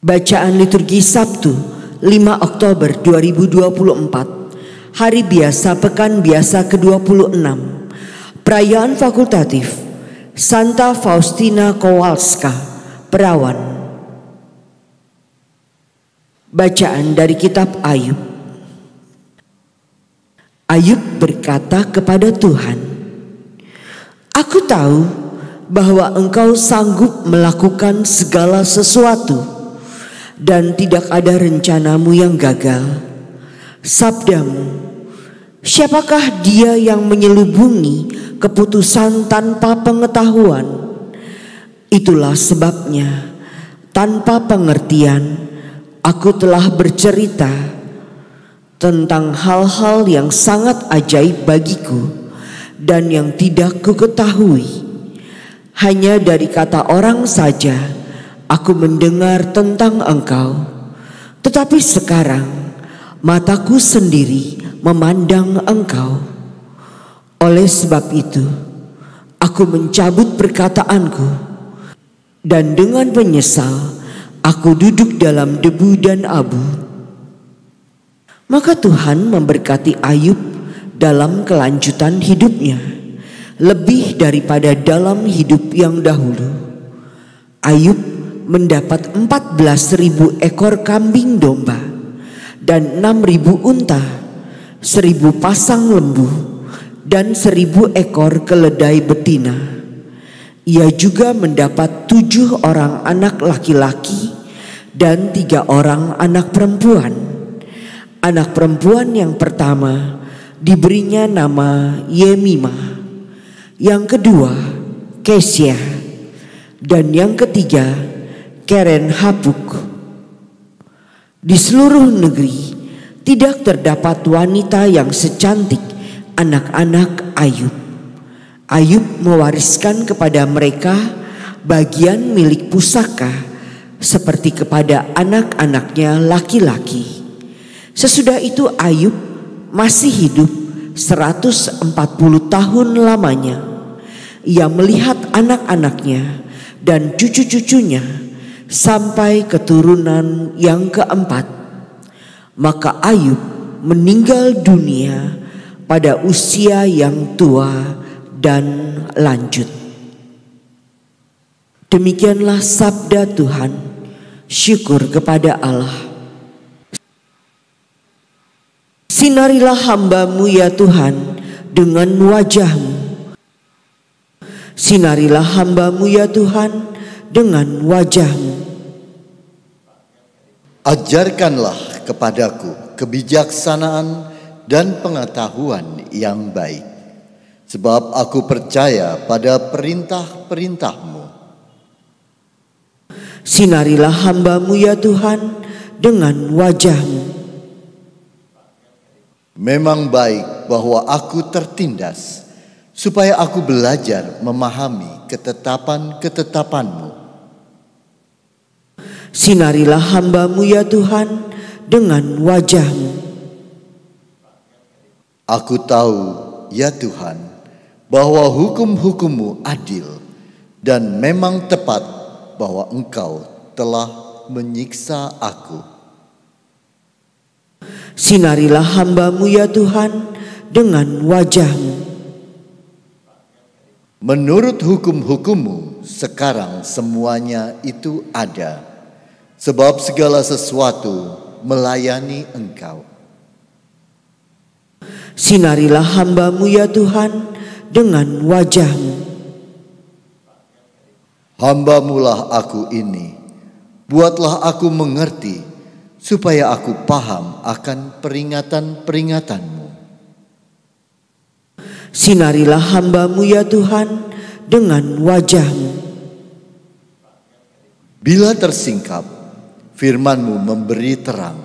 Bacaan liturgi Sabtu 5 Oktober 2024 Hari biasa pekan biasa ke-26 Perayaan fakultatif Santa Faustina Kowalska Perawan Bacaan dari kitab Ayub Ayub berkata kepada Tuhan Aku tahu bahwa engkau sanggup melakukan segala sesuatu dan tidak ada rencanamu yang gagal. Sabdamu, siapakah dia yang menyelubungi keputusan tanpa pengetahuan? Itulah sebabnya, tanpa pengertian, aku telah bercerita tentang hal-hal yang sangat ajaib bagiku dan yang tidak kuketahui Hanya dari kata orang saja aku mendengar tentang engkau, tetapi sekarang mataku sendiri memandang engkau. Oleh sebab itu, aku mencabut perkataanku, dan dengan menyesal aku duduk dalam debu dan abu. Maka Tuhan memberkati Ayub dalam kelanjutan hidupnya, lebih daripada dalam hidup yang dahulu. Ayub mendapat 14.000 ekor kambing domba dan 6.000 unta, 1.000 pasang lembu dan 1.000 ekor keledai betina. Ia juga mendapat tujuh orang anak laki-laki dan tiga orang anak perempuan. Anak perempuan yang pertama diberinya nama Yemima, yang kedua Kesia, dan yang ketiga Karen habuk Di seluruh negeri tidak terdapat wanita yang secantik anak-anak Ayub. Ayub mewariskan kepada mereka bagian milik pusaka seperti kepada anak-anaknya laki-laki. Sesudah itu Ayub masih hidup 140 tahun lamanya. Ia melihat anak-anaknya dan cucu-cucunya sampai keturunan yang keempat. Maka Ayub meninggal dunia pada usia yang tua dan lanjut. Demikianlah sabda Tuhan. Syukur kepada Allah. Sinarilah hambamu ya Tuhan dengan wajahmu. Sinarilah hambamu ya Tuhan dengan wajahmu. Ajarkanlah kepadaku kebijaksanaan dan pengetahuan yang baik. Sebab aku percaya pada perintah-perintahmu. Sinarilah hambamu ya Tuhan dengan wajahmu. Memang baik bahwa aku tertindas, supaya aku belajar memahami ketetapan-ketetapanmu. Sinarilah hambamu ya Tuhan dengan wajahmu. Aku tahu ya Tuhan bahwa hukum-hukummu adil dan memang tepat bahwa engkau telah menyiksa aku. Sinarilah hambamu ya Tuhan dengan wajahmu. Menurut hukum-hukummu sekarang semuanya itu ada sebab segala sesuatu melayani Engkau. Sinarilah hambamu ya Tuhan dengan wajahmu. Hambamulah aku ini, buatlah aku mengerti, supaya aku paham akan peringatan-peringatanmu. Sinarilah hambamu ya Tuhan dengan wajahmu. Bila tersingkap, Firmanmu memberi terang,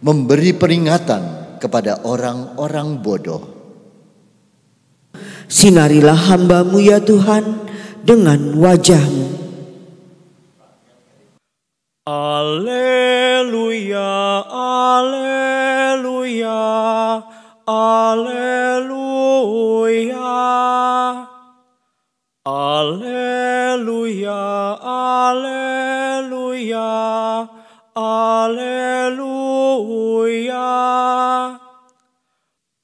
memberi peringatan kepada orang-orang bodoh. Sinarilah hambamu ya Tuhan dengan wajahmu. Alleluia, Alleluia, Alleluia. Alleluia, Alleluia. Haleluya.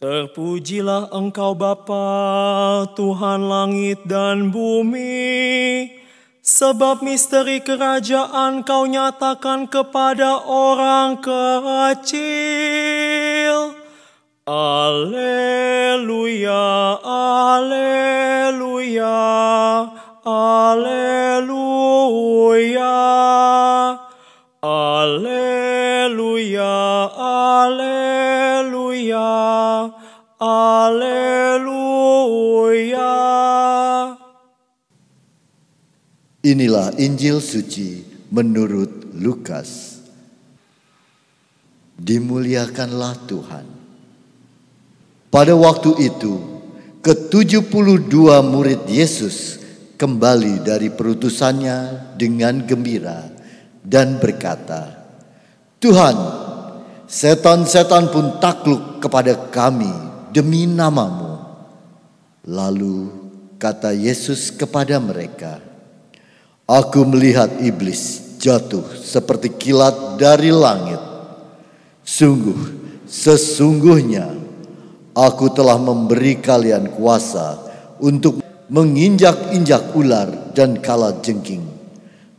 Terpujilah engkau Bapa, Tuhan langit dan bumi, sebab misteri kerajaan kau nyatakan kepada orang kecil. Haleluya, haleluya, haleluya. Inilah Injil suci menurut Lukas. Dimuliakanlah Tuhan. Pada waktu itu, ketujuh puluh dua murid Yesus kembali dari perutusannya dengan gembira dan berkata, "Tuhan, setan-setan pun takluk kepada kami demi namamu." Lalu kata Yesus kepada mereka, Aku melihat iblis jatuh seperti kilat dari langit. Sungguh, sesungguhnya aku telah memberi kalian kuasa untuk menginjak-injak ular dan kala jengking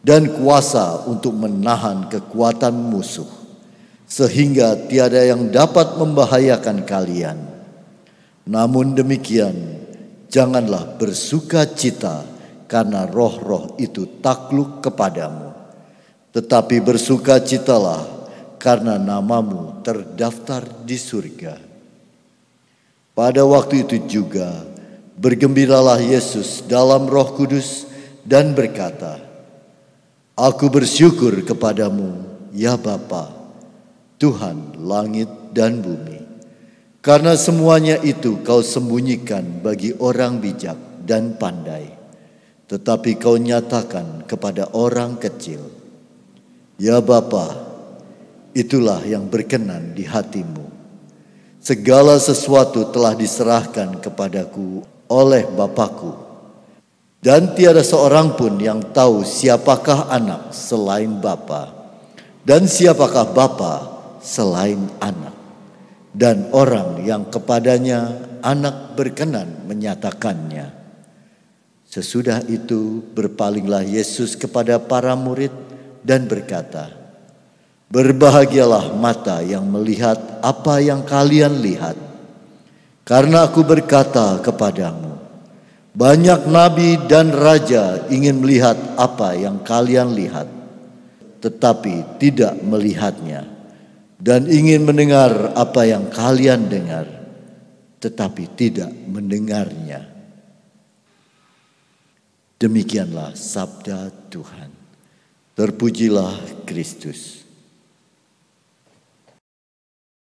dan kuasa untuk menahan kekuatan musuh sehingga tiada yang dapat membahayakan kalian. Namun demikian, janganlah bersuka cita karena roh-roh itu takluk kepadamu. Tetapi bersukacitalah karena namamu terdaftar di surga. Pada waktu itu juga bergembiralah Yesus dalam Roh Kudus dan berkata, Aku bersyukur kepadamu, ya Bapa, Tuhan langit dan bumi. Karena semuanya itu kau sembunyikan bagi orang bijak dan pandai tetapi kau nyatakan kepada orang kecil, Ya Bapa, itulah yang berkenan di hatimu. Segala sesuatu telah diserahkan kepadaku oleh Bapakku. Dan tiada seorang pun yang tahu siapakah anak selain Bapa dan siapakah Bapa selain anak. Dan orang yang kepadanya anak berkenan menyatakannya. Sesudah itu berpalinglah Yesus kepada para murid dan berkata, Berbahagialah mata yang melihat apa yang kalian lihat. Karena aku berkata kepadamu, banyak nabi dan raja ingin melihat apa yang kalian lihat, tetapi tidak melihatnya. Dan ingin mendengar apa yang kalian dengar, tetapi tidak mendengarnya. Demikianlah sabda Tuhan. Terpujilah Kristus.